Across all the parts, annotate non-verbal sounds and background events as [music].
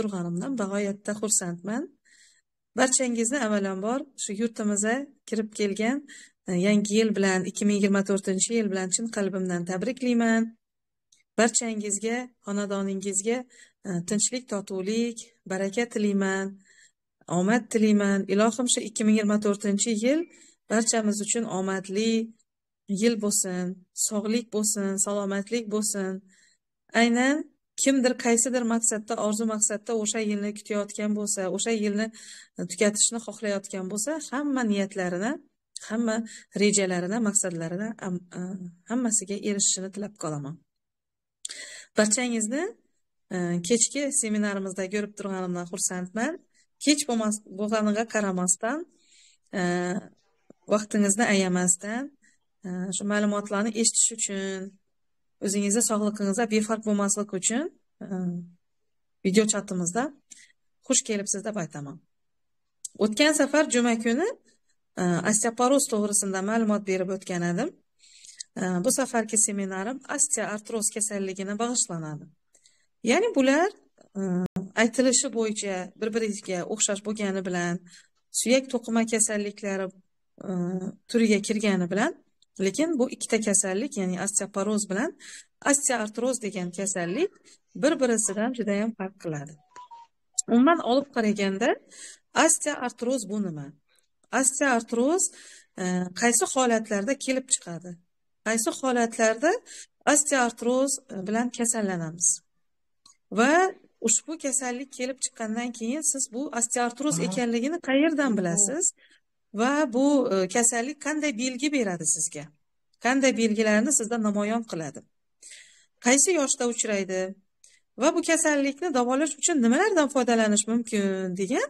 turganimdan bag'oyatda xursandman barchangizni avvalambor shu yurtimizga kirib kelgan e, yangi yil bilan ikki ming yigirma to'rtinchi yil bilan chin qalbimdan tabriklayman barchangizga xonadoningizga e, tinchlik totuvlik baraka tilayman omad tilayman ilohim shu ikki ming yigirma to'rtinchi yil barchamiz uchun omadli yil bo'lsin sog'lik bo'lsin salomatlik bo'lsin aynan kimdir qaysidir maqsadda orzu maqsadda o'sha yilni kutayotgan bo'lsa o'sha yilni tugatishni xohlayotgan bo'lsa hamma niyatlarini hamma rejalarini maqsadlarini e, hammasiga erishishini tilab qolaman barchangizni e, kechki seminarimizda ko'rib turganimdan xursandman kech bo'lganiga qaramasdan e, vaqtingizni ayamasdan shu ma'lumotlarni eshitish uchun o'zingizni sog'lig'ingizga befarq bo'lmaslik uchun e, video chatimizda xush kelibsiz deb aytaman o'tgan safar juma kuni e, osteoporoz to'g'risida ma'lumot berib o'tgan edim e, bu safargi seminarim osteoartroz kasalligini bag'ishlanadi ya'ni bular aytilishi bo'yicha bir biriga o'xshash bo'lgani bilan suyak to'qima kasalliklari turiga kirgani bilan lekin bu ikkita kasallik ya'ni osteoporoz bilan osteoartroz degan kasallik bir birisidan judayam farq qiladi umuman olib qaraganda osteoartroz bu nima osteoartroz e, qaysi holatlarda kelib chiqadi qaysi holatlarda osteoartroz e, bilan kasallanamiz va ushbu kasallik kelib chiqqandan keyin siz bu osteoartroz ekanligini qayerdan bilasiz va bu e, kasallik qanday belgi beradi sizga qanday belgilarni sizda namoyon qiladi qaysi yoshda uchraydi va bu kasallikni davolash uchun nimalardan foydalanish mumkin degan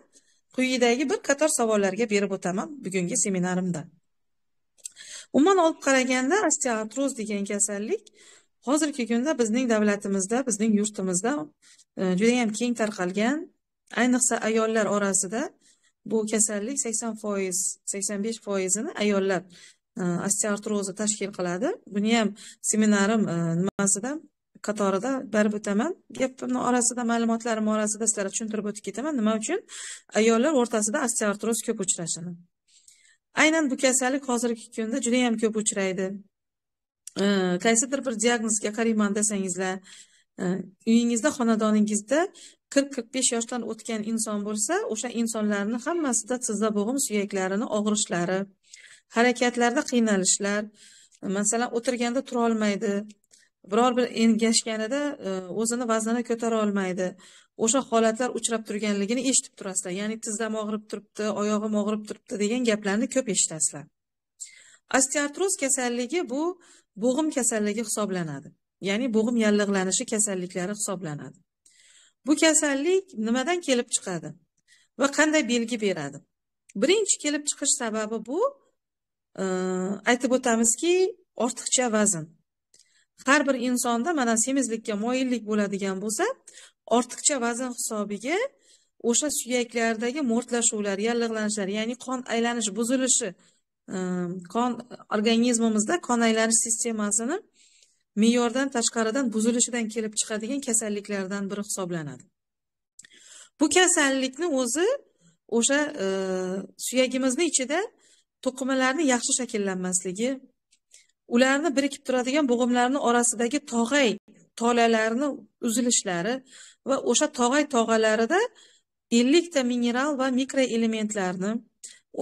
quyidagi bir qator savollarga berib o'taman bugungi seminarimda umuman olib qaraganda osteoartroz degan kasallik hozirgi kunda bizning davlatimizda bizning yurtimizda e, judayam keng tarqalgan ayniqsa ayollar orasida bu kasallik sakson foiz sakson besh foizini ayollar e, osteoartrozi tashkil qiladi buni ham seminarim e, nimasida qatorida berib o'taman gapimni orasida ma'lumotlarim orasida sizlarga tushuntirib o'tib ketaman nima uchun ayollar o'rtasida osteoartroz ko'p uchrashini aynan bu kasallik hozirgi kunda juda yam ko'p uchraydi e, qaysidir bir diagnozga qarayman desangizlar uyingizda xonadoningizda qirq qirq besh yoshdan o'tgan inson bo'lsa o'sha insonlarni hammasida tizza bo'g'im suyaklarini og'rishlari harakatlarda qiynalishlar masalan o'tirganda turolmaydi biror bir engashganida e, o'zini vaznini ko'tara olmaydi o'sha holatlar uchrab turganligini eshitib turasizlar ya'ni tizzam og'rib turibdi oyog'im og'rib turibdi degan gaplarni ko'p eshitasizlar osteartroz kasalligi bu bo'g'im kasalligi hisoblanadi ya'ni bo'g'im yallig'lanishi kasalliklari hisoblanadi bu kasallik nimadan kelib chiqadi va qanday belgi beradi birinchi kelib chiqish sababi bu e, aytib o'tamizki ortiqcha vazn har bir insonda mana semizlikka moyillik bo'ladigan bo'lsa ortiqcha vazn hisobiga o'sha suyaklardagi mo'rtlashuvlar yallig'lanishlar ya'ni qon aylanish buzilishi e, qon organizmimizda qon aylanish sistemasini me'yordan tashqaridan buzilishidan kelib chiqadigan kasalliklardan biri hisoblanadi bu kasallikni o'zi o'sha e, suyagimizni ichida to'qimalarni yaxshi shakllanmasligi ularni birikib turadigan bo'g'imlarni orasidagi tog'ay tolalarni uzilishlari va o'sha tog'ay tog'alarida ellikta mineral va mikroelementlarni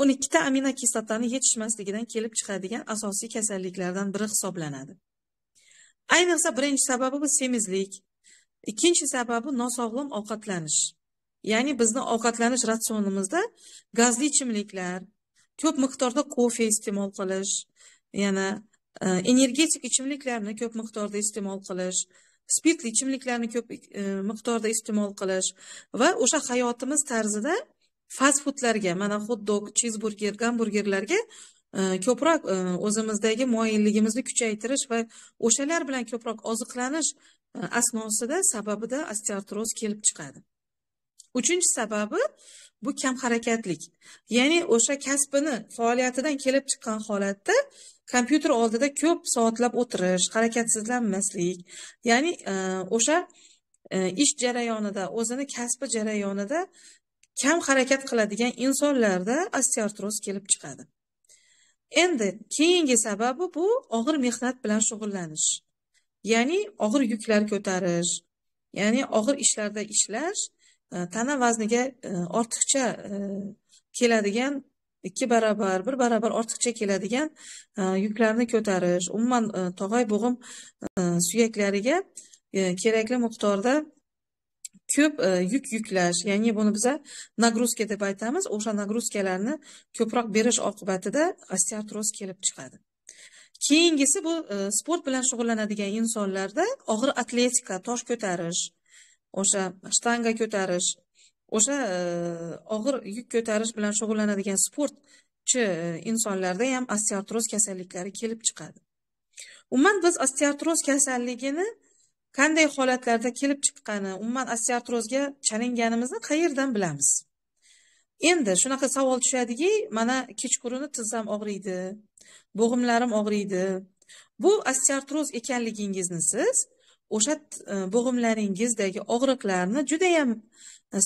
o'n ikkita aminokislotani yetishmasligidan kelib chiqadigan asosiy kasalliklardan biri hisoblanadi ayniqsa birinchi sababi bu semizlik ikkinchi sababi nosog'lom ovqatlanish ya'ni bizni ovqatlanish ratsionimizda gazli ichimliklar ko'p miqdorda kofe iste'mol qilish yana e, energetik ichimliklarni ko'p miqdorda iste'mol qilish spirtli ichimliklarni ko'p e, miqdorda iste'mol qilish va o'sha hayotimiz tarzida fast foodlarga mana hot dog chizburger gamburgerlarga ko'proq e, o'zimizdagi moyilligimizni kuchaytirish va o'shalar bilan ko'proq oziqlanish e, asnosida sababida osteoartroz kelib chiqadi uchinchi sababi bu kam harakatlik ya'ni o'sha kasbini faoliyatidan kelib chiqqan holatda kompyuter oldida ko'p soatlab o'tirish harakatsizlanmaslik ya'ni e, o'sha ish jarayonida o'zini kasbi jarayonida kam harakat qiladigan insonlarda osteoartroz kelib chiqadi endi keyingi sababi bu og'ir mehnat bilan shug'ullanish ya'ni og'ir yuklar ko'tarish ya'ni og'ir ishlarda ishlash e, tana vazniga e, ortiqcha e, keladigan ikki barobar bir barobar ortiqcha keladigan yuklarni ko'tarish umuman tog'ay bo'g'im suyaklariga kerakli miqdorda ko'p e, yuk yuklash ya'ni buni biza nagruzka deb aytamiz o'sha nagruzkalarni ko'proq berish oqibatida osteoartroz kelib chiqadi keyingisi bu e, sport bilan shug'ullanadigan insonlarda og'ir atletika tosh ko'tarish o'sha shtanga ko'tarish o'sha e, og'ir yuk ko'tarish bilan shug'ullanadigan sportchi insonlarda ham osteoartroz kasalliklari kelib chiqadi umuman biz osteoartroz kasalligini qanday holatlarda kelib chiqqani umuman osteoartrozga chalinganimizni qayerdan bilamiz endi shunaqa savol tushadiki mana kechquruni tizzam og'riydi bo'g'imlarim og'riydi bu osteoartroz ekanligingizni siz o'sha e, bo'g'imlaringizdagi og'riqlarni judayam e,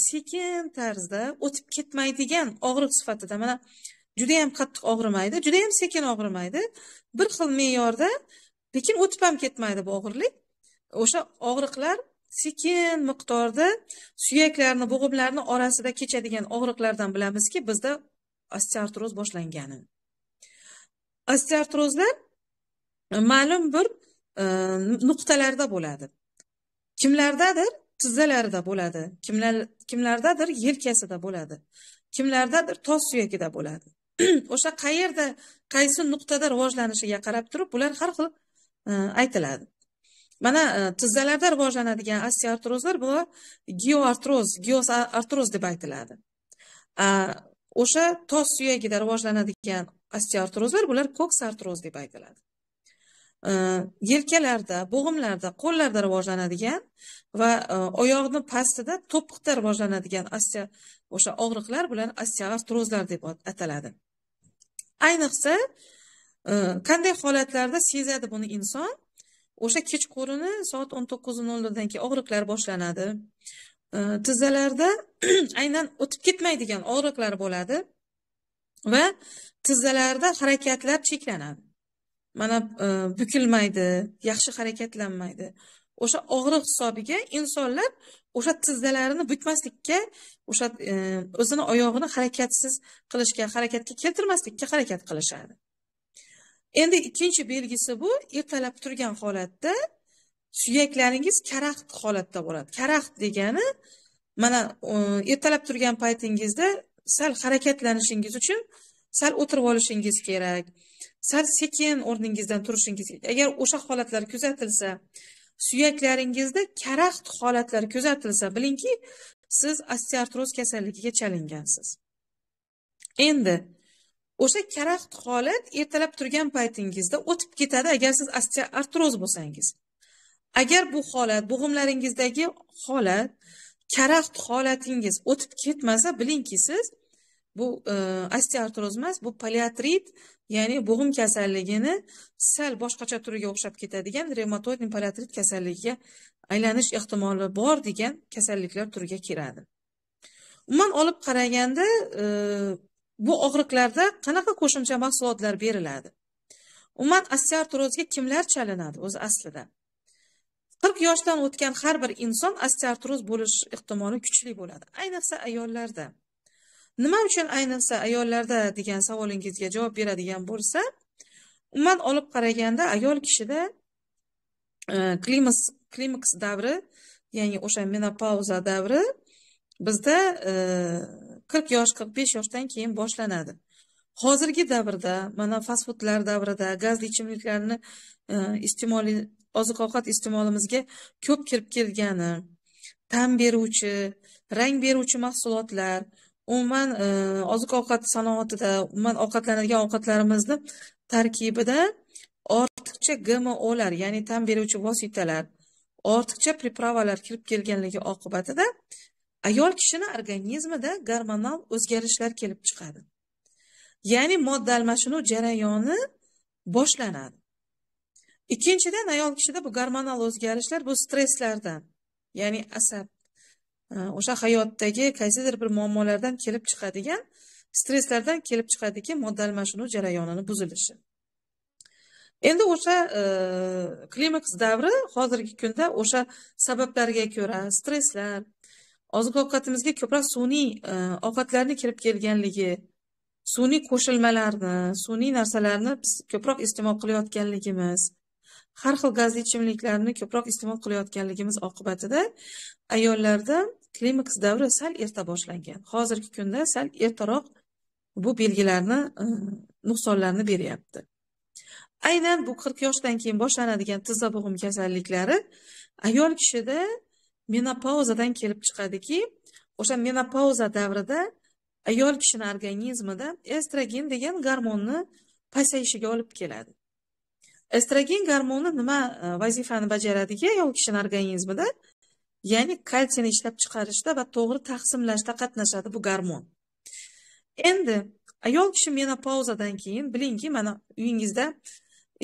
sekin tarzda o'tib ketmaydigan og'riq sifatida mana judayam qattiq og'rimaydi judayam sekin og'rimaydi bir xil me'yorda lekin o'tib ham ketmaydi bu og'irlik o'sha og'riqlar sekin miqdorda suyaklarni bo'g'imlarni orasida kechadigan og'riqlardan bilamizki bizda osteartroz boshlangani osteartrozlar e, ma'lum bir e, nuqtalarda bo'ladi kimlardadir tizzalarida bo'ladi kimlar kimlardadir yelkasida bo'ladi kimlardadir tos suyakida bo'ladi [clears throat] o'sha qayerda qaysi nuqtada rivojlanishiga qarab turib bular har xil e, aytiladi mana e, tizzalarda rivojlanadigan osteoartrozlar bular geoartroz geoartroz deb aytiladi o'sha tos suyagida rivojlanadigan osteoartrozlar bular koks artroz deb aytiladi e, yelkalarda bo'g'imlarda qo'llarda rivojlanadigan va e, oyoqni pastida to'piqda rivojlanadigan osteo o'sha og'riqlar bular osteoartrozlar deb ataladi ayniqsa qanday holatlarda sezadi buni inson o'sha kechqurini soat o'n to'qqiz nol noldan keyin og'riqlar boshlanadi tizzalarda [clears throat] aynan o'tib ketmaydigan og'riqlar bo'ladi va tizzalarda harakatlar cheklanadi mana e, bukilmaydi yaxshi harakatlanmaydi o'sha og'riq hisobiga insonlar o'sha tizzalarini bukmaslikka o'sha e, o'zini oyog'ini harakatsiz qilishga harakatga keltirmaslikka harakat qilishadi endi ikkinchi belgisi bu ertalab turgan holatda suyaklaringiz karaxt holatda bo'ladi karaxt degani mana e, ertalab turgan paytingizda sal harakatlanishingiz uchun sal o'tirib olishingiz kerak sal sekin o'rningizdan turishingiz kerak agar o'sha holatlar kuzatilsa suyaklaringizda karaxt holatlar kuzatilsa bilingki siz osteartroz kasalligiga chalingansiz endi o'sha karaxt holat ertalab turgan paytingizda o'tib ketadi agar siz osteoartroz bo'lsangiz agar bu holat bo'g'imlaringizdagi holat karaxt holatingiz o'tib ketmasa bilingki siz bu e, osteoartroz emas bu paliatrit ya'ni bo'g'im kasalligini sal boshqacha turiga o'xshab ketadigan revmatoidniy paliatrit kasalligiga aylanish ehtimoli bor degan kasalliklar turiga kiradi umuman olib qaraganda e, bu og'riqlarda qanaqa qo'shimcha mahsulotlar beriladi umuman osteoartrozga kimlar chalinadi o'zi aslida qirq yoshdan o'tgan har bir inson osteoartroz bo'lish ehtimoli kuchli bo'ladi ayniqsa ayollarda nima uchun ayniqsa ayollarda degan savolingizga javob beradigan bo'lsa umuman olib qaraganda ayol kishida e, klimaks davri ya'ni o'sha menopauza davri bizda e, qirq yosh qirq besh yoshdan keyin boshlanadi hozirgi davrda mana fast foodlar davrida gazli ichimliklarni e, iste'moli oziq ovqat iste'molimizga ko'p kirib kelgani ta'm beruvchi rang beruvchi mahsulotlar umuman e, oziq ovqat sanoatida umuman ovqatlanadigan ovqatlarimizni tarkibida ortiqcha gmolar ya'ni ta'm beruvchi vositalar ortiqcha приправалар kirib kelganligi oqibatida ayol kishini organizmida gormonal o'zgarishlar kelib chiqadi ya'ni modda almashinuv jarayoni boshlanadi ikkinchidan ayol kishida bu gormonal o'zgarishlar bu stresslardan ya'ni asab e, o'sha hayotdagi qaysidir bir muammolardan kelib chiqadigan stresslardan kelib chiqadiki modda almashinuv jarayonini buzilishi endi o'sha e, klimaks davri hozirgi kunda o'sha sabablarga ko'ra stresslar oziq ovqatimizga ko'proq sun'iy e, ovqatlarni kirib kelganligi sun'iy qo'shilmalarni sun'iy narsalarni biz ko'proq iste'mol qilayotganligimiz har xil gazli ichimliklarni ko'proq iste'mol qilayotganligimiz oqibatida ayollarda klimaks davri sal erta boshlangan hozirgi kunda sal ertaroq bu belgilarni e, nuqsonlarni beryapti aynan bu qirq yoshdan keyin boshlanadigan tizza bo'g'im kasalliklari ayol kishida menopauzadan kelib chiqadiki o'sha menopauza davrida ayol kishini organizmida estrogen degan gormonni pasayishiga olib keladi estrogen gormoni nima e, vazifani bajaradiki ayol kishini organizmida ya'ni kalsiyni ishlab chiqarishda va to'g'ri taqsimlashda qatnashadi bu gormon endi ayol kishi menopauzadan keyin bilingki mana uyingizda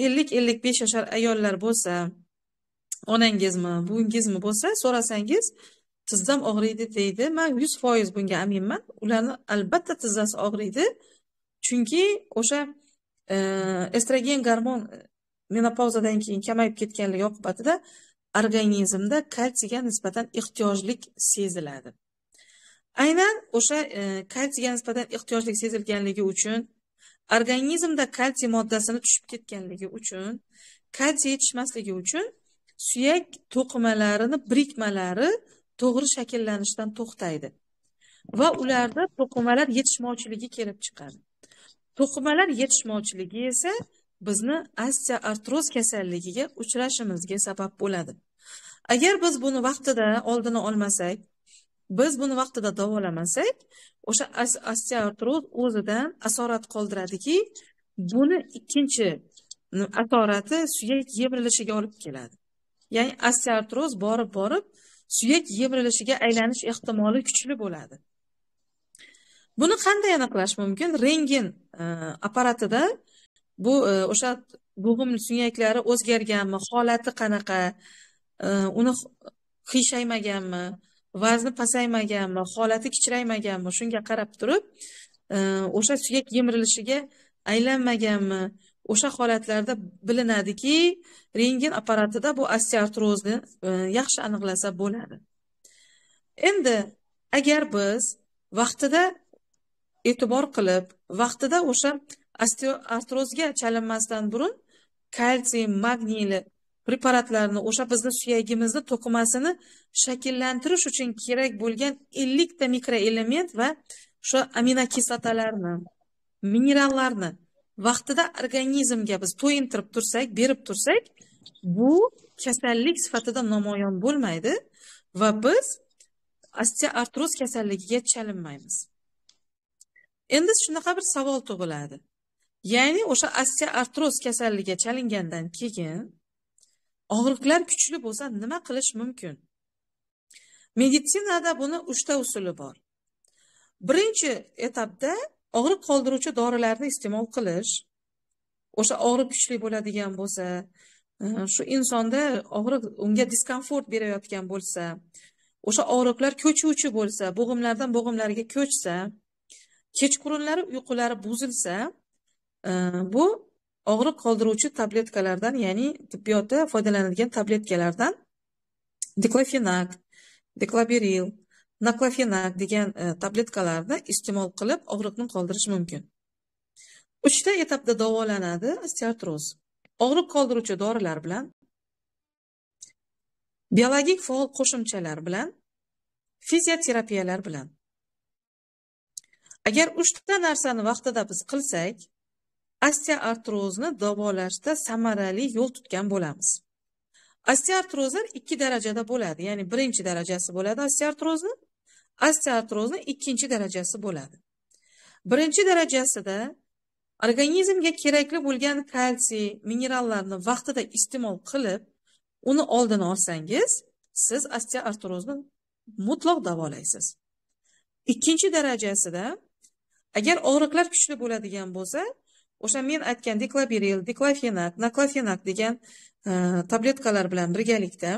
ellik ellik besh yashar ayollar bo'lsa onangizmi buvingizmi bo'lsa so'rasangiz tizzam og'riydi deydi man yuz foiz bunga aminman ularni albatta tizzasi og'riydi chunki o'sha e, estrogen garmon e, menopauzadan keyin kamayib ketganligi oqibatida organizmda kalsiyga nisbatan ehtiyojlik seziladi aynan o'sha e, kalsiyga nisbatan ehtiyojlik sezilganligi uchun organizmda kalsiy moddasini tushib ketganligi uchun kalsiy yetishmasligi uchun suyak to'qimalarini birikmalari to'g'ri shakllanishdan to'xtaydi va ularda to'qimalar yetishmovchiligi kelib chiqadi to'qimalar yetishmovchiligi esa bizni osteoartroz kasalligiga uchrashimizga sabab bo'ladi agar biz buni vaqtida oldini olmasak biz buni vaqtida davolamasak o'sha osteoartroz o'zidan asorat qoldiradiki buni ikkinchi asorati suyak yemirilishiga olib keladi ya'ni osteoartroz borib borib suyak yemirilishiga aylanish ehtimoli kuchli bo'ladi buni qanday aniqlash mumkin rentgen e, apparatida bu e, o'sha bo'g'im suyaklari o'zgarganmi holati qanaqa e, uni qiyshaymaganmi vazni pasaymaganmi holati kichraymaganmi shunga qarab turib o'sha suyak yemirilishiga aylanmaganmi o'sha holatlarda bilinadiki rentgen apparatida bu osteoartrozni e, yaxshi aniqlasa bo'ladi endi agar biz vaqtida e'tibor qilib vaqtida o'sha osteoartrozga chalinmasdan burun kalsiy magniyli preparatlarni o'sha bizni suyagimizni to'qimasini shakllantirish uchun kerak bo'lgan ellikta mikroelement va o'sha aminokislotalarni minerallarni vaqtida organizmga biz to'yintirib tursak berib tursak bu kasallik sifatida namoyon bo'lmaydi va biz osteoartroz kasalligiga chalinmaymiz endi shunaqa bir savol tug'iladi ya'ni o'sha osteoartroz kasalligiga chalingandan keyin og'riqlar kuchli bo'lsa nima qilish mumkin meditsinada buni uchta usuli bor birinchi etapda og'riq qoldiruvchi dorilarni iste'mol qilish o'sha og'riq kuchli bo'ladigan bo'lsa shu insonda og'riq unga diskomfort berayotgan bo'lsa o'sha og'riqlar ko'chuvchi bo'lsa bo'g'imlardan bo'g'imlarga ko'chsa kechqurunlari uyqulari buzilsa bu og'riq qoldiruvchi tabletkalardan ya'ni tibbiyotda foydalanadigan tabletkalardan diklofenak deklabiril naklofenak degan e, tabletkalarni iste'mol qilib og'riqni qoldirish mumkin uchta etapda davolanadi osteoartroz og'riq qoldiruvchi dorilar bilan biologik faol qo'shimchalar bilan fizioterapiyalar bilan agar uchta narsani vaqtida biz qilsak osteoartrozni davolashda samarali yo'l tutgan bo'lamiz osteoartrozlar ikki darajada bo'ladi ya'ni birinchi darajasi bo'ladi osteoartrozni osteoartrozni ikkinchi darajasi bo'ladi birinchi darajasida organizmga kerakli bo'lgan kalsiy minerallarni vaqtida iste'mol qilib uni oldini olsangiz siz osteoartrozni mutlaq davolaysiz ikkinchi darajasida agar og'riqlar kuchli bo'ladigan bo'lsa o'sha men aytgan deklabiril deklofenat naklafenak degan e, tabletkalar bilan birgalikda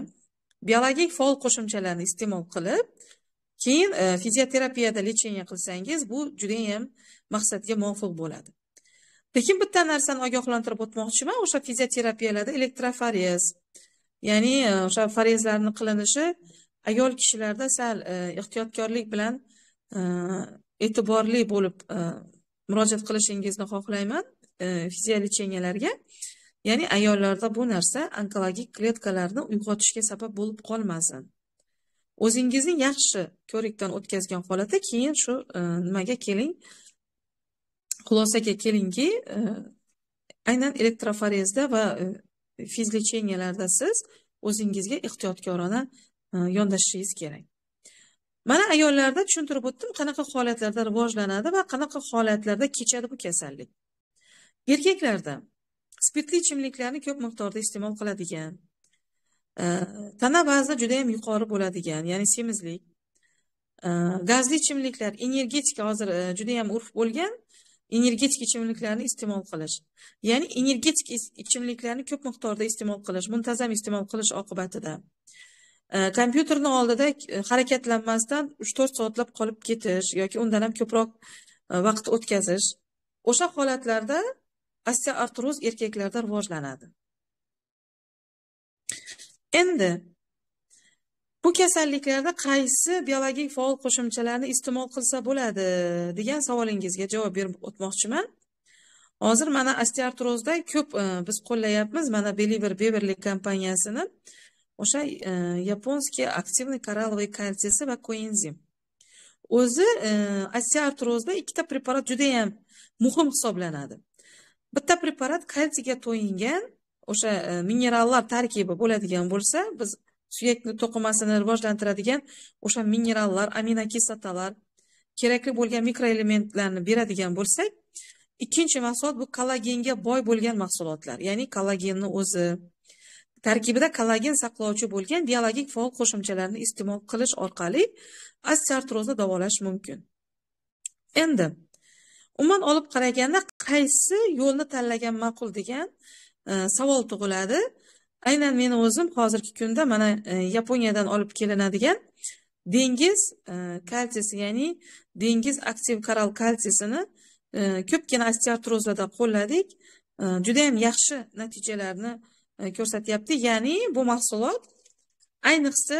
biologik faol qo'shimchalarni iste'mol qilib keyin e, fizioterapiyada lechение qilsangiz bu judayam maqsadga muvofiq bo'ladi lekin bitta narsani ogohlantirib o'tmoqchiman o'sha fizioterapiyalarda elektroforez ya'ni e, o'sha forezlarni qilinishi ayol kishilarda sal e, ehtiyotkorlik bilan e'tiborli bo'lib murojaat qilishingizni xohlayman e, fiziolecheniyalarga ya'ni ayollarda bu narsa onkologik kletkalarni uyg'otishga sabab bo'lib qolmasin o'zingizni yaxshi ko'rikdan o'tkazgan holatda keyin shu e, nimaga keling xulosaga kelingki e, aynan elektroforezda va e, fizlecheniyalarda siz o'zingizga ehtiyotkorona yondashishingiz kerak mana ayollarda tushuntirib o'tdim qanaqa holatlarda rivojlanadi va qanaqa holatlarda kechadi bu kasallik erkaklarda spirtli ichimliklarni ko'p miqdorda iste'mol qiladigan tana vazni juda ham yuqori bo'ladigan ya'ni semizlik gazli ichimliklar energetika hozir e, juda ham urf bo'lgan energetik ichimliklarni iste'mol qilish ya'ni energetik ichimliklarni ko'p miqdorda iste'mol qilish muntazam iste'mol qilish oqibatida kompyuterni oldida e, harakatlanmasdan uch to'rt soatlab qolib ketish yoki undan ham ko'proq e, vaqt o'tkazish o'sha holatlarda osteoartroz erkaklarda rivojlanadi endi bu kasalliklarda qaysi biologik faol qo'shimchalarni iste'mol qilsa bo'ladi degan savolingizga javob berib o'tmoqchiman hozir mana osteoartrozda ko'p e, biz qo'llayapmiz mana beliver beverli kompaniyasini o'sha e, yaponskiy aktivniy koralloviy kalsiysi va koenzim o'zi e, osteoartrozda ikkita preparat judayam muhim hisoblanadi bitta preparat kalsiyga to'yingan o'sha e, minerallar tarkibi bo'ladigan bo'lsa biz suyakni to'qimasini rivojlantiradigan o'sha minerallar aminokislotalar kerakli bo'lgan mikroelementlarni beradigan bo'lsak ikkinchi mahsulot bu kollagenga boy bo'lgan mahsulotlar ya'ni kollagenni o'zi tarkibida kollagen saqlovchi bo'lgan biologik faol qo'shimchalarni iste'mol qilish orqali osteoartrozni davolash mumkin endi umuman olib qaraganda qaysi yo'lni tanlagan ma'qul degan E, savol tug'iladi aynan meni o'zim hozirgi kunda mana e, yaponiyadan olib kelinadigan dengiz e, kalsiysi ya'ni dengiz aktiv koral kalsiyini ko'pgina osteoartrozlarda qo'lladik judayam yaxshi natijalarni ko'rsatyapti ya'ni bu mahsulot ayniqsa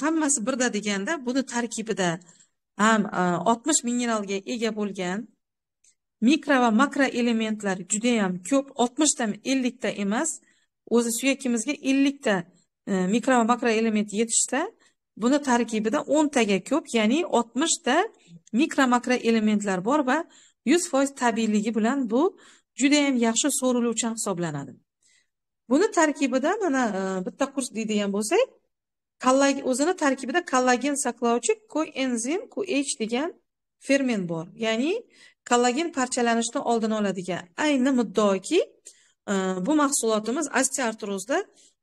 hammasi birda deganda buni tarkibida ham oltmish mineralga ega bo'lgan mikro va makro elementlar judayam ko'p oltmishta ellikta emas o'zi suyakimizga ellikta e, mikro va makro element yetishsa buni tarkibida o'ntaga ko'p ya'ni oltmishta mikro makro elementlar bor va yuz foiz tabiiyligi bilan bu judayam yaxshi so'riluvchan hisoblanadi buni tarkibida mana e, bitta kurs deydigan bo'lsak o'zini tarkibida kollagen saqlovchi koenzim qh degan ferment bor ya'ni kollagen parchalanishni oldini oladigan ayni muddoki e, bu mahsulotimiz osteoartrozda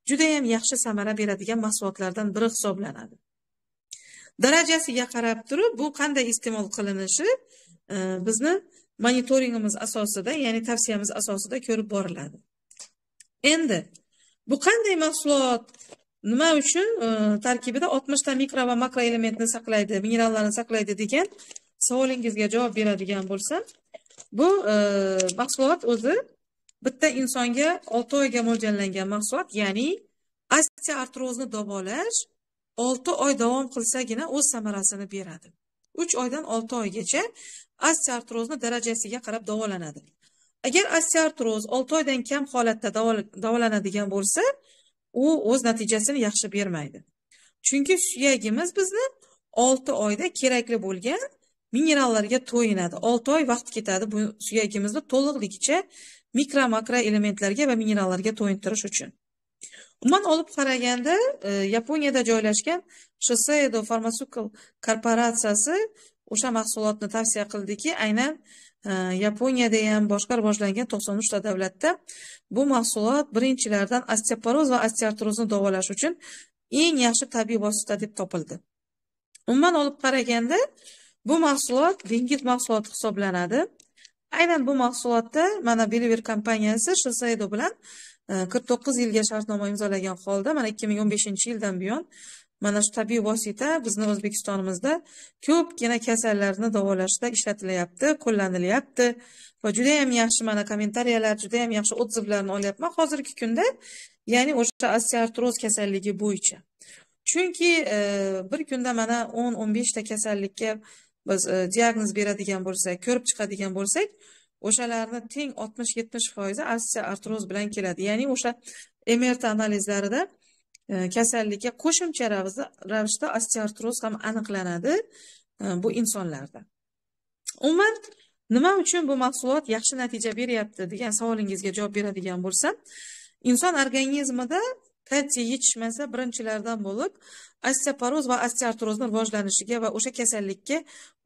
judayam yaxshi samara beradigan mahsulotlardan biri hisoblanadi darajasiga qarab turib bu qanday iste'mol qilinishi e, bizni monitoringimiz asosida ya'ni tavsiyamiz asosida ko'rib boriladi endi bu qanday mahsulot nima uchun e, tarkibida oltmishta mikro va makro elementni saqlaydi minerallarni saqlaydi degan savolingizga javob beradigan bo'lsam bu e, mahsulot o'zi bitta insonga olti oyga mo'ljallangan mahsulot ya'ni osteoartrozni davolash olti oy davom qilsagina o'z samarasini beradi uch oydan olti oygacha osteoartrozni darajasiga qarab davolanadi agar osteoartroz olti oydan kam holatda davolanadigan bo'lsa u o'z natijasini yaxshi bermaydi chunki suyagimiz bizni olti oyda kerakli bo'lgan minerallarga to'yinadi olti oy vaqt ketadi bu suyagimizni to'liqligicha mikro makro elementlarga va minerallarga to'yintirish uchun umuman olib qaraganda e, yaponiyada joylashgan shiseido farmasukal korporatsiyasi o'sha mahsulotni tavsiya qildiki aynan e, yaponiyada ham boshqa rivojlangan to'qson uchta davlatda bu mahsulot birinchilardan osteoporoz va osteoartrozni davolash uchun eng yaxshi tabiiy vosita deb topildi umuman olib qaraganda bu mahsulot yengil mahsulot hisoblanadi aynan bu mahsulotda mana beliver kompaniyasi shisaido bilan e, qirq to'qqiz yilga shartnoma imzolagan holda mana ikki ming o'n beshinchi yildan buyon mana shu tabiiy vosita bizni o'zbekistonimizda ko'pgina kasallarni davolashda ishlatilyapti qo'llanilyapti va judayam yaxshi mana kommentariyalar judayam yaxshi odzivlarni olyapman hozirgi kunda ya'ni o'sha osteoartroz kasalligi bo'yicha chunki e, bir kunda mana o'n o'n beshta kasallikka biz e, diagnoz beradigan bo'lsak ko'rib chiqadigan bo'lsak o'shalarni teng oltmish yetmish foizi artroz bilan keladi ya'ni o'sha mrt analizlarida e, kasallikka qo'shimcha ravishda osteoartroz ham aniqlanadi e, bu insonlarda umuman nima uchun bu mahsulot yaxshi natija beryapti degan savolingizga javob beradigan bo'lsam inson organizmida kalsiy yetishmasa birinchilardan bo'lib osteoporoz va osteoartrozni rivojlanishiga va o'sha kasallikka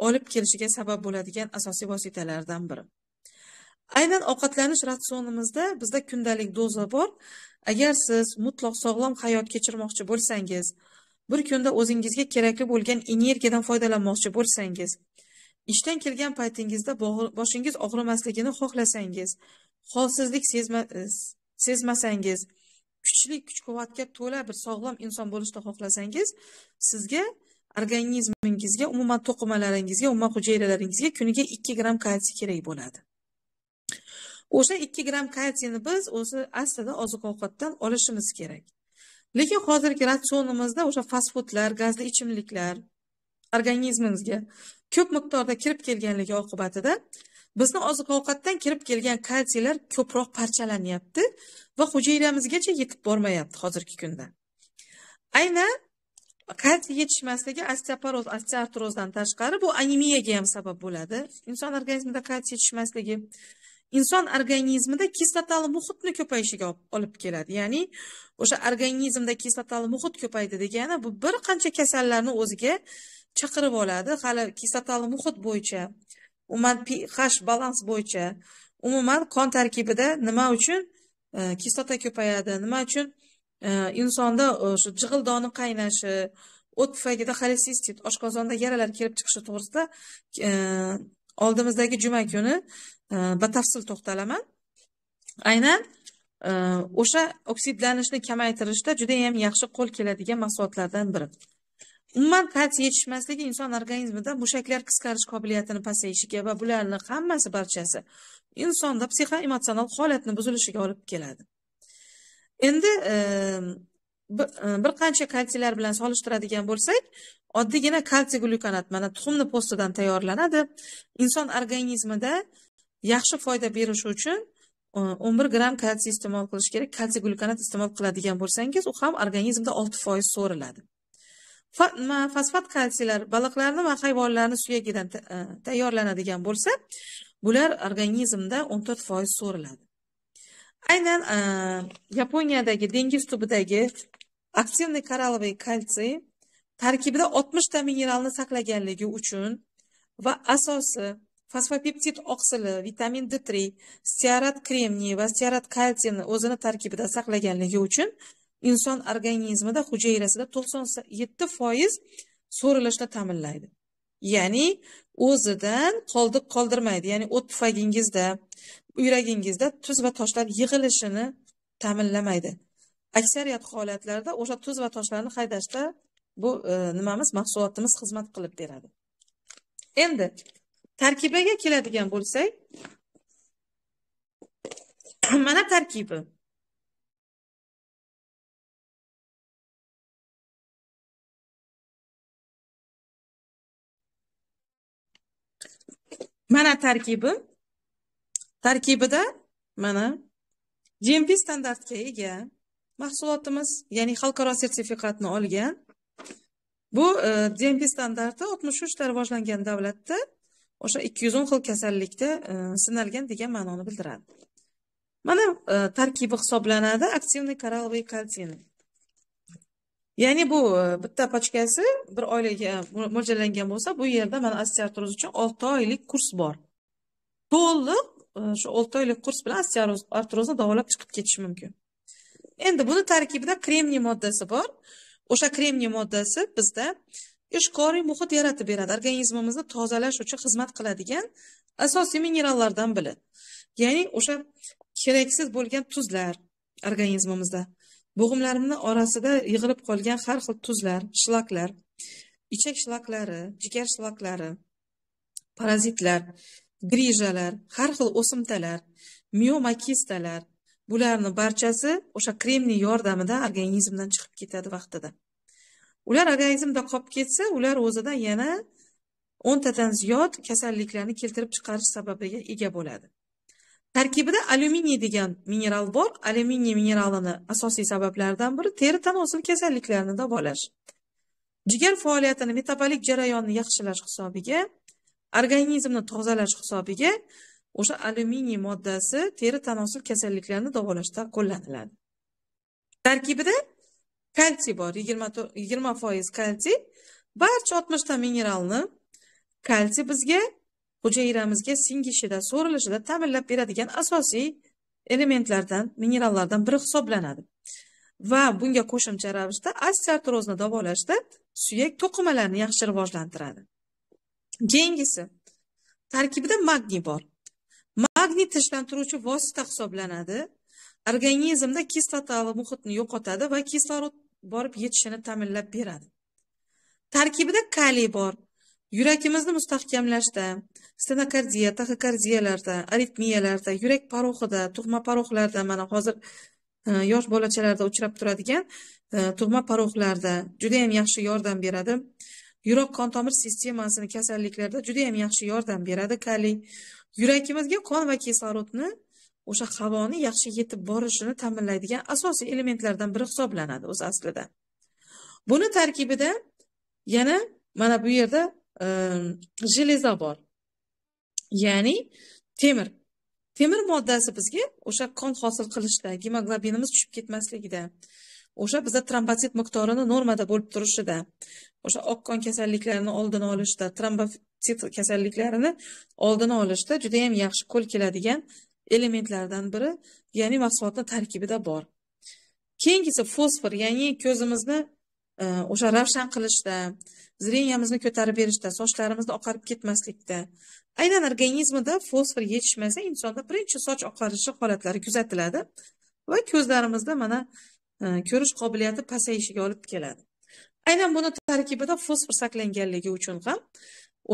olib kelishiga sabab bo'ladigan asosiy vositalardan biri aynan ovqatlanish ratsionimizda bizda kundalik doza bor agar siz mutlaq sog'lom hayot kechirmoqchi bo'lsangiz bir kunda o'zingizga kerakli bo'lgan energiyadan foydalanmoqchi bo'lsangiz ishdan kelgan paytingizda boshingiz og'rimasligini xohlasangiz holsizlik sezmasangiz kuchli kuch quvvatga to'la bir sog'lom inson bo'lishni xohlasangiz sizga organizmingizga umuman to'qimalaringizga umuman hujayralaringizga kuniga ikki gramm kalsiy kerak bo'ladi o'sha ikki gramm kalsiyni biz o'zi aslida oziq ovqatdan olishimiz kerak lekin hozirgi ratsionimizda o'sha fast foodlar gazli ichimliklar organizmimizga ko'p miqdorda kirib kelganligi oqibatida bizni oziq ovqatdan kirib kelgan kalsiylar ko'proq parchalanyapti va hujayramizgacha yetib bormayapti hozirgi kunda aynan kalsiy yetishmasligi osteoporoz osteoartrozdan tashqari bu anemiyaga ham sabab bo'ladi inson organizmida kalsiy yetishmasligi inson organizmida kislotali muhitni ko'payishiga olib keladi ya'ni o'sha organizmda kislotali muhit ko'paydi degani bu bir qancha kasallarni o'ziga chaqirib oladi hali kislotali muhit bo'yicha umuman ph balans bo'yicha umuman qon tarkibida nima uchun e, kislota ko'payadi nima uchun e, insonda o'sha e, jig'ildoni qaynashi o't tufayida xolesistit oshqozonda yaralar kelib chiqishi to'g'risida oldimizdagi juma kuni batafsil to'xtalaman aynan o'sha oksidlanishni kamaytirishda judayam yaxshi qo'l keladigan mahsulotlardan biri umuman kalsiy yetishmasligi inson organizmida mushaklar qisqarish qobiliyatini pasayishiga va bularni hammasi barchasi insonda psixoemotsional holatni buzilishiga olib keladi endi ehm, e, bir qancha kalsiylar bilan solishtiradigan bo'lsak oddiygina kalsiy glyukonat mana tuxumni po'stidan tayyorlanadi inson organizmida yaxshi foyda berishi uchun e, o'n bir gramm kalsiy iste'mol qilish kerak kalsiy glyukonat iste'mol qiladigan bo'lsangiz u ham organizmda olti foiz so'riladi fosfat kalsiylar baliqlarni va hayvonlarni suyagidan e, tayyorlanadigan bo'lsa bular organizmda o'n to'rt foiz so'riladi aynan e, yaponiyadagi dengiz tubidagi aktivniy koralloviy kalsiy tarkibida oltmishta mineralni saqlaganligi uchun va asosi fosfopeptid oqsili vitamin d 3 stearat kremniy va stearat kalsiyni o'zini tarkibida saqlaganligi uchun inson organizmida hujayrasida to'qson yetti foiz so'rilishni ta'minlaydi ya'ni o'zidan qoldiq qoldirmaydi ya'ni o't pufagingizda yuragingizda tuz va toshlar yig'ilishini ta'minlamaydi aksariyat holatlarda o'sha tuz va toshlarni haydashda bu e, nimamiz mahsulotimiz xizmat qilib beradi endi tarkibiga keladigan bo'lsak mana tarkibi mana tarkibi tarkibida mana gmp standartga ega mahsulotimiz ya'ni xalqaro sertifikatni olgan bu e, gmp standarti oltmish uchta rivojlangan davlatda o'sha ikki yuz o'n xil kasallikda e, sinalgan degan ma'noni bildiradi mana e, tarkibi hisoblanadi aktivniy koralloviy kartina ya'ni bu e, bitta pochkasi bir oylikka e, mo'ljallangan bo'lsa bu yerda mana osteoartroz uchun olti oylik kurs bor to'liq e, shu olti oylik kurs bilan osteoartrozni davolab chiqib ketish mumkin endi buni tarkibida kremniy moddasi bor o'sha kremniy moddasi bizda ishqoriy muhit yaratib beradi organizmimizni tozalash uchun xizmat qiladigan asosiy minerallardan biri ya'ni o'sha keraksiz bo'lgan tuzlar organizmimizda bo'g'imlarimni orasida yig'ilib qolgan har xil tuzlar shlaklar ichak shlaklari jigar shlaklari parazitlar grijalar har xil o'simtalar mioma kistalar bularni barchasi o'sha kremniy yordamida organizmdan chiqib ketadi vaqtida ular organizmda qolib ketsa ular o'zidan yana o'ntadan ziyod kasalliklarni keltirib chiqarish sababiga ega bo'ladi tarkibida alyuminiy degan mineral bor alyuminiy mineralini asosiy sabablaridan biri teri tanosil kasalliklarini davolash jigar faoliyatini metabolik jarayonni yaxshilash hisobiga organizmni tozalash hisobiga o'sha alyuminiy moddasi teri tanosil kasalliklarini davolashda qo'llaniladi tarkibida kalsiy bor yigirma foiz kalsiy barcha oltmishta mineralni kalsiy bizga hujayramizga singishida so'rilishida ta'minlab beradigan asosiy elementlardan minerallardan biri hisoblanadi va bunga qo'shimcha ravishda osteoartrozni davolashda suyak to'qimalarini yaxshi rivojlantiradi keyingisi tarkibida magniy bor magniy tinchlantiruvchi vosita hisoblanadi organizmda kislotali muhitni yo'qotadi va kislorod borib yetishini ta'minlab beradi tarkibida kaliy bor yurakimizni mustahkamlashda stenokardiya taxikardiyalarda aritmiyalarda yurak paroxida tug'ma paroxlarda mana hozir e, yosh bolachalarda uchrab turadigan e, tug'ma paroxlarda judayam yaxshi yordam beradi yurak qon tomir sistemasini kasalliklarda judayam yaxshi yordam beradi kaliy yurakimizga qon va kislorodni o'sha havoni yaxshi yetib borishini ta'minlaydigan asosiy elementlardan biri hisoblanadi o'zi aslida buni tarkibida yana mana bu yerda bor ya'ni temir temir moddasi bizga o'sha qon hosil qilishda gemoglobinimiz tushib ketmasligida o'sha bizda trombotsit miqdorini normada bo'lib turishida o'sha oq qon kasalliklarini oldini olishda trombotsit kasalliklarini oldini olishda judayam yaxshi qo'l keladigan elementlardan biri ya'ni mahsulotni tarkibida bor keyingisi fosfor ya'ni ko'zimizni o'sha ravshan qilishda zrenyamizni ko'tarib berishda sochlarimizni oqarib ketmaslikda aynan organizmida fosfor yetishmasa insonda birinchi soch oqarishi holatlari kuzatiladi va ko'zlarimizda mana ko'rish qobiliyati pasayishiga olib keladi aynan buni tarkibida fosfor saqlanganligi uchun ham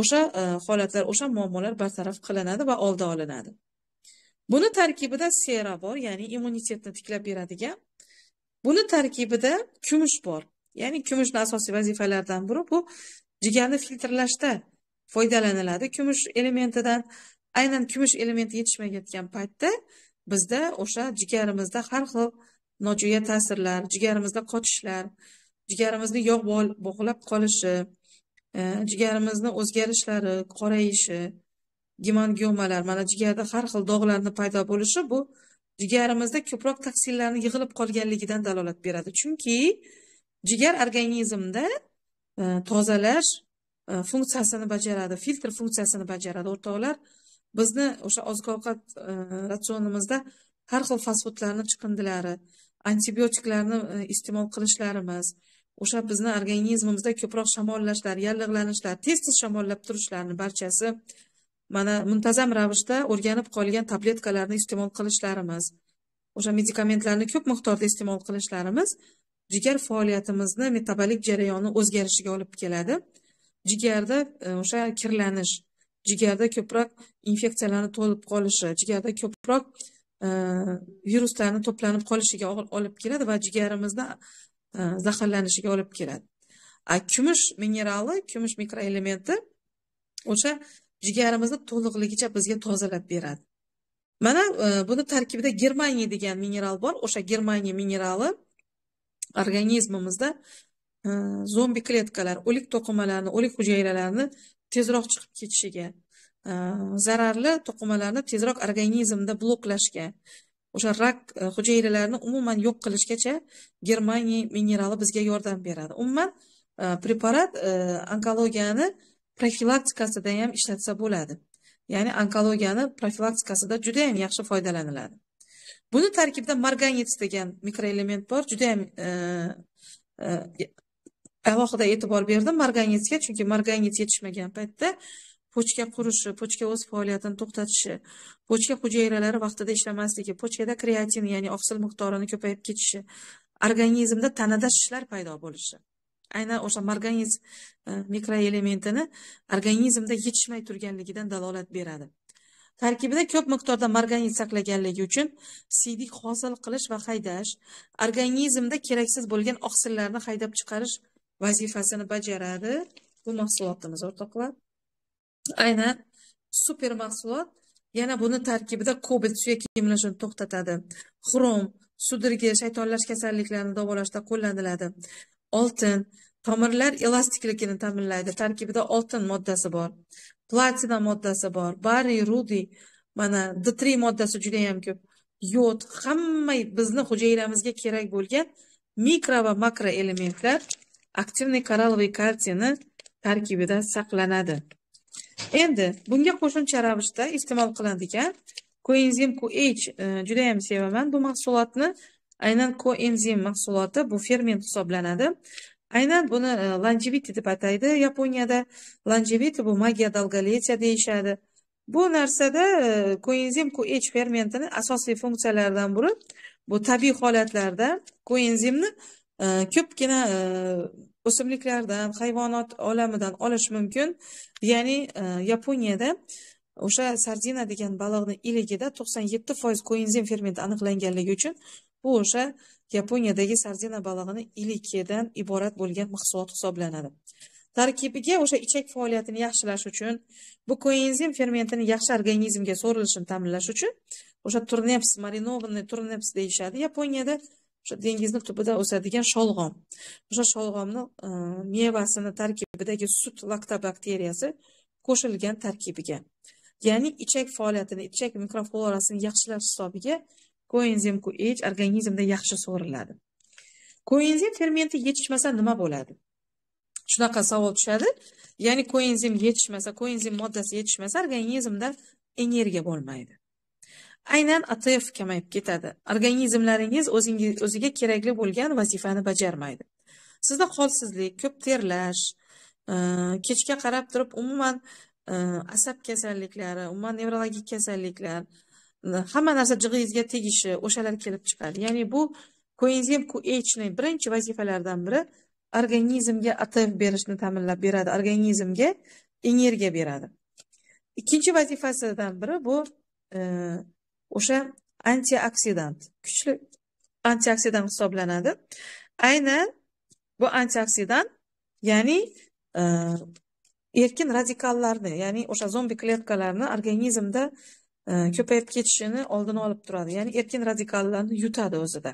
o'sha holatlar o'sha muammolar bartaraf qilinadi va oldi olinadi buni tarkibida sera bor ya'ni immunitetni tiklab beradigan buni tarkibida kumush bor ya'ni kumushni asosiy vazifalaridan biri bu jigarni filtrlashda foydalaniladi kumush elementidan aynan kumush elementi yetishmayotgan paytda bizda o'sha jigarimizda har xil nojo'ya ta'sirlar jigarimizda qotishlar jigarimizni yog' bog'lab qolishi e, jigarimizni o'zgarishlari qorayishi gemangiomalar mana jigarda har xil dog'larni paydo bo'lishi bu jigarimizda ko'proq toksinlarni yig'ilib qolganligidan dalolat beradi chunki jigar organizmda e, tozalash e, funksiyasini bajaradi filtr funksiyasini bajaradi o'rtoqlar bizni o'sha oziq ovqat e, ratsionimizda har xil fosfotlarni chiqindilari antibiotiklarni iste'mol qilishlarimiz o'sha bizni organizmimizda ko'proq shamollashlar yallig'lanishlar tez tez shamollab turishlarni barchasi mana muntazam ravishda o'rganib qolgan tabletkalarni iste'mol qilishlarimiz o'sha medikamentlarni ko'p miqdorda iste'mol qilishlarimiz jigar faoliyatimizni metabolik jarayoni o'zgarishiga olib keladi jigarda e, o'sha kirlanish jigarda ko'proq infeksiyalarni to'lib qolishi jigarda ko'proq e, viruslarni to'planib qolishiga olib keladi va jigarimizni e, zaharlanishiga olib keladi a kumush minerali kumush mikroelementi o'sha jigarimizni to'liqligicha bizga tozalab beradi mana buni tarkibida germaniy degan mineral bor o'sha germaniy minerali organizmimizda e, zombi kletkalar o'lik to'qimalarni o'lik hujayralarni tezroq chiqib ketishiga e, zararli to'qimalarni tezroq organizmda bloklashga o'sha rak e, hujayralarini umuman yo'q qilishgacha germaniya minerali bizga yordam beradi umuman preparat onkologiyani profilaktikasida ham ishlatsa bo'ladi ya'ni onkologiyani profilaktikasida judayam yaxshi foydalaniladi buni tarkibida marganets degan mikroelement bor juda yam e, e, alohida e'tibor berdim marganetsga chunki marganets yetishmagan paytda pochka qurishi pochka o'z faoliyatini to'xtatishi pochka hujayralari vaqtida ishlamasligi pochkada kreatin ya'ni oqsil miqdorini ko'payib ketishi organizmda tanada shishlar paydo bo'lishi aynan o'sha marganets e, mikroelementini organizmda yetishmay turganligidan dalolat beradi tarkibida ko'p miqdorda marganit saqlaganligi uchun siydik hosil qilish va haydash organizmda keraksiz bo'lgan oqsillarni haydab chiqarish vazifasini bajaradi bu mahsulotimiz o'rtoqlar aynan super mahsulot yana buni tarkibida kobit suyak emlashini to'xtatadi xrom sudirgi shaytonlash kasalliklarini davolashda qo'llaniladi oltin tomirlar elastikligini ta'minlaydi tarkibida oltin moddasi bor platina moddasi bor bari rudiy mana d tri moddasi judayam ko'p yod hamma bizni hujayramizga kerak bo'lgan mikro va makro elementlar aktivniy koralloviy kalsiyni tarkibida saqlanadi endi bunga qo'shimcha ravishda iste'mol qilinadigan koenzim qh e, judayam sevaman bu mahsulotni aynan koenzim mahsuloti bu ferment hisoblanadi aynan buni e, longevity deb ataydi yaponiyada longevity bu magiya долголетия deyishadi bu narsada e, koenzim koh fermentini asosiy funksiyalaridan biri bu tabiiy holatlarda koenzimni e, ko'pgina o'simliklardan hayvonot olamidan olish mumkin ya'ni yaponiyada o'sha sardina degan baliqni iligida to'qson yetti foiz koenzim fermenti aniqlanganligi uchun bu o'sha yaponiyadagi sardina balig'ini ilikedan iborat bo'lgan mahsulot hisoblanadi tarkibiga o'sha ichak faoliyatini yaxshilash uchun bu koenzim fermentini yaxshi organizmga so'rilishini ta'minlash uchun o'sha turneps marinovanный turneps deyishadi yaponiyada o'sha dengizni tubida o'sadigan sholg'om o'sha sholg'omni e, mevasini tarkibidagi sut laktabakteriyasi qo'shilgan tarkibiga ya'ni ichak faoliyatini ichak mikroflorasini yaxshilash hisobiga koenzim h organizmda yaxshi so'riladi koenzim fermenti yetishmasa nima bo'ladi shunaqa savol tushadi ya'ni koenzim yetishmasa koenzim moddasi yetishmasa organizmda energiya bo'lmaydi aynan atf kamayib ketadi organizmlaringiz o'zingiz o'ziga kerakli bo'lgan vazifani bajarmaydi sizda holsizlik ko'p terlash e, kechga qarab turib umuman e, asab kasalliklari umuman nevrologik kasalliklar hamma narsa jig'ingizga tegishi o'shalar kelib chiqadi ya'ni bu koenzim qhni birinchi vazifalaridan biri organizmga atf berishni ta'minlab beradi organizmga energiya beradi ikkinchi vazifasidan biri bu e, o'sha antioksidant kuchli antioksidant hisoblanadi aynan bu antioksidant ya'ni e, erkin radikallarni ya'ni o'sha zombi kletkalarni organizmda ko'payib ketishini oldini olib turadi ya'ni erkin radikallarni yutadi o'zida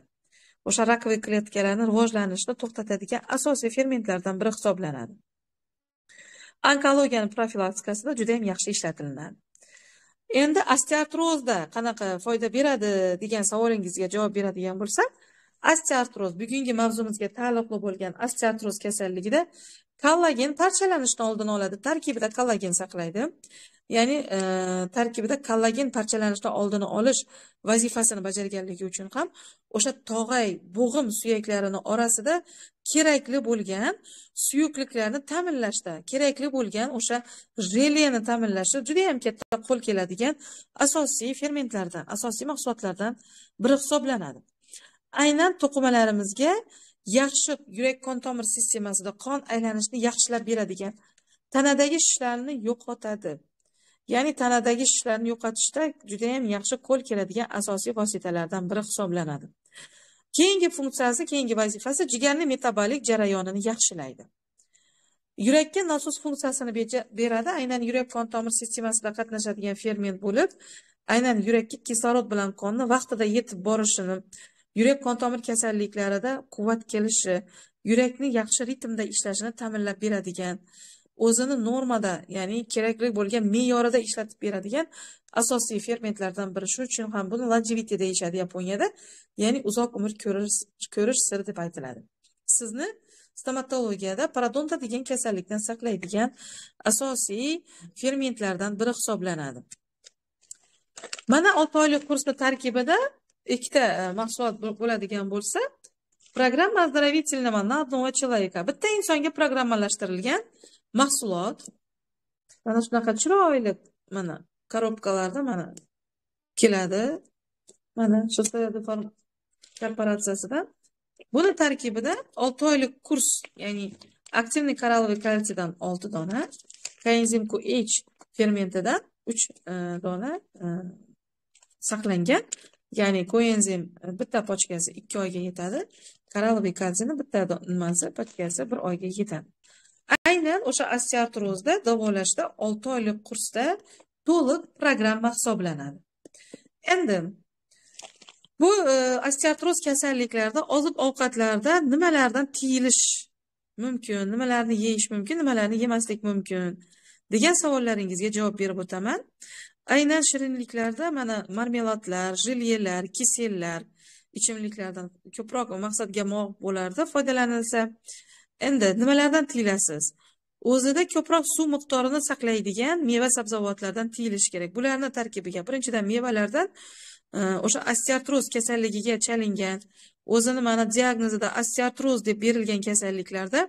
o'sha rakoviy kletkalarni rivojlanishini to'xtatadigan asosiy fermentlardan biri hisoblanadi onkologiyani profilaktikasida juda yam yaxshi ishlatilinadi endi osteartrozda qanaqa foyda beradi degan savolingizga javob beradigan bo'lsam osteartroz bugungi mavzumizga taalluqli bo'lgan osteartroz kasalligida kollagen olduğunu oldini oladi tarkibida kollagen saqlaydi ya'ni e, tarkibida kollagen parchalanishni oldini olish vazifasini bajarganligi uchun ham o'sha tog'ay bo'g'im suyaklarini orasida kerakli bo'lgan suyuqliklarni ta'minlashda kerakli bo'lgan o'sha jeleni ta'minlashda judayam katta qo'l keladigan asosiy fermentlardan asosiy mahsulotlardan biri hisoblanadi aynan to'qimalarimizga yaxshi yurak qon tomir sistemasida qon aylanishini yaxshilab beradigan tanadagi shishlarni yo'qotadi ya'ni tanadagi shishlarni yo'qotishda judayam yaxshi qo'l keladigan asosiy vositalardan biri hisoblanadi keyingi funksiyasi keyingi vazifasi jigarni metabolik jarayonini yaxshilaydi yurakka nasos funksiyasini beradi aynan yurak qon tomir sistemasida qatnashadigan ferment bo'lib aynan yurakka kislorod bilan qonni vaqtida yetib borishini yurak qon tomir kasalliklarida quvvat kelishi yurakni yaxshi ritmda ishlashini ta'minlab beradigan o'zini normada ya'ni kerakli bo'lgan me'yorida ishlatib beradigan asosiy fermentlardan biri shuning uchun ham buni longevity deyishadi yaponiyada ya'ni uzoq umr ko'rish ko'rish siri deb aytiladi sizni stomatologiyada parodonta degan kasallikdan saqlaydigan asosiy fermentlardan biri hisoblanadi mana olti oylik kursni tarkibida ikkita e, mahsulot bo'ladigan bo'lsa programma оздоровительного на одного человека bitta insonga programmalashtirilgan mahsulot mana shunaqa chiroyli mana korobkalarda mana keladi mana shu farm korporatsiyasidan buni tarkibida olti oylik kurs ya'ni aktivniy koralloviy kalsiydan olti dona koenzim h fermentidan uch e, dona e, saqlangan ya'ni koenzim e, bitta pochkasi ikki oyga yetadi karalobikazini bitta nimasi pochkasi bir oyga yetadi aynan o'sha osteoartrozda davolashda olti oylik kursda to'liq programma hisoblanadi endi bu e, osteoartroz kasalliklarida oziq ovqatlarda nimalardan tiyilish mumkin nimalarni yeyish mumkin nimalarni yemaslik mumkin degan savollaringizga javob berib o'taman aynan shirinliklarda mana marmeladlar jilyelar kisellar ichimliklardan ko'proq maqsadga muvofiq bo'lardi foydalanilsa endi nimalardan tiyilasiz o'zida ko'proq suv miqdorini saqlaydigan meva sabzavotlardan tiyilish kerak bularni tarkibiga birinchidan mevalardan e, o'sha osteartroz kasalligiga chalingan o'zini mana diagnozida osteartroz deb berilgan kasalliklarda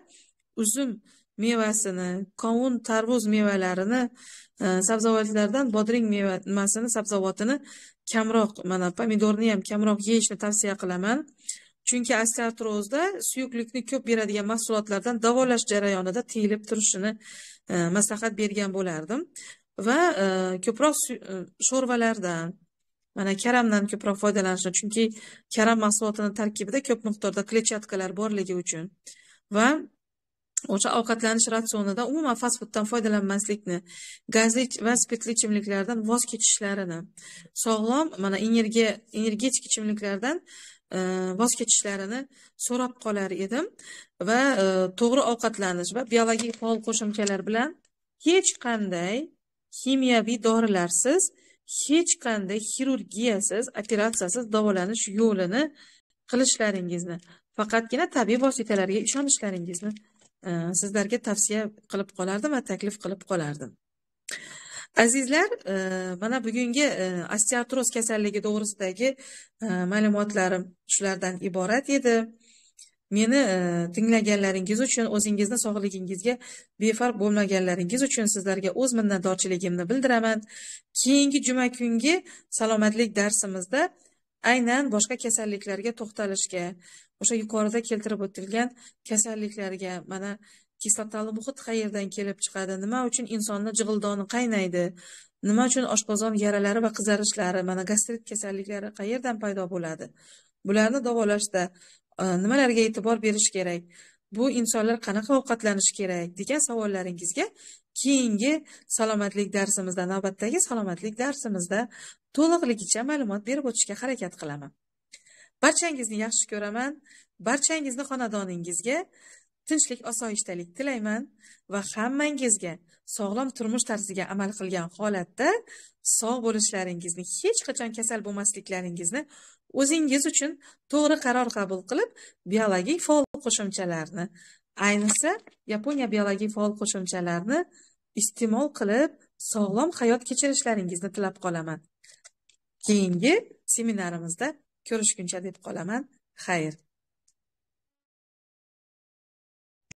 uzum mevasini qovun tarvuz mevalarini sabzavotlardan bodring nimasini sabzavotini kamroq mana pomidorni ham kamroq yeyishni tavsiya qilaman chunki osteoartrozda suyuqlikni ko'p beradigan mahsulotlardan davolash jarayonida tiyilib turishini maslahat bergan bo'lardim va ko'proq sho'rvalardan mana karamdan ko'proq foydalanishni chunki karam mahsulotini tarkibida ko'p miqdorda kletchatkalar borligi uchun va o'sha ovqatlanish ratsionida umuman fast fooddan foydalanmaslikni gazli va spirtli ichimliklardan voz kechishlarini sog'lom mana energiya energetik ichimliklardan e, voz kechishlarini so'rab qolar edim va e, to'g'ri ovqatlanish va biologik faol qo'shimchalar bilan hech qanday kimyoviy dorilarsiz hech qanday xirurgiyasiz operatsiyasiz davolanish yo'lini qilishlaringizni faqatgina tabiiy vositalarga ishonishlaringizni sizlarga tavsiya qilib qolardim va taklif qilib qolardim azizlar e, mana bugungi e, osteatroz kasalligi to'g'risidagi e, ma'lumotlarim shulardan iborat edi meni tinglaganlaringiz uchun o'zingizni sog'lig'ingizga befarq bo'lmaganlaringiz uchun sizlarga o'z minnatdorchiligimni bildiraman keyingi juma kungi salomatlik darsimizda aynan boshqa kasalliklarga to'xtalishga o'sha yuqorida keltirib o'tilgan kasalliklarga mana kislotali muhit qayerdan kelib chiqadi nima uchun insonni jig'ildoni qaynaydi nima uchun oshqozon yaralari va qizarishlari mana gastrit kasalliklari qayerdan paydo bo'ladi bularni davolashda e, nimalarga e'tibor berish kerak bu insonlar qanaqa ovqatlanishi kerak degan savollaringizga keyingi salomatlik darsimizda navbatdagi salomatlik darsimizda to'liqligicha ma'lumot berib o'tishga harakat qilaman barchangizni yaxshi ko'raman barchangizni xonadoningizga tinchlik osoyishtalik tilayman va hammangizga sog'lom turmush tarziga amal qilgan holatda sog' bo'lishlaringizni hech qachon kasal bo'lmasliklaringizni o'zingiz uchun to'g'ri qaror qabul qilib biologik faol qo'shimchalarni ayniqsa yaponiya biologik faol qo'shimchalarni iste'mol qilib sog'lom hayot kechirishlaringizni tilab qolaman keyingi seminarimizda ko'rishguncha deb qolaman xayr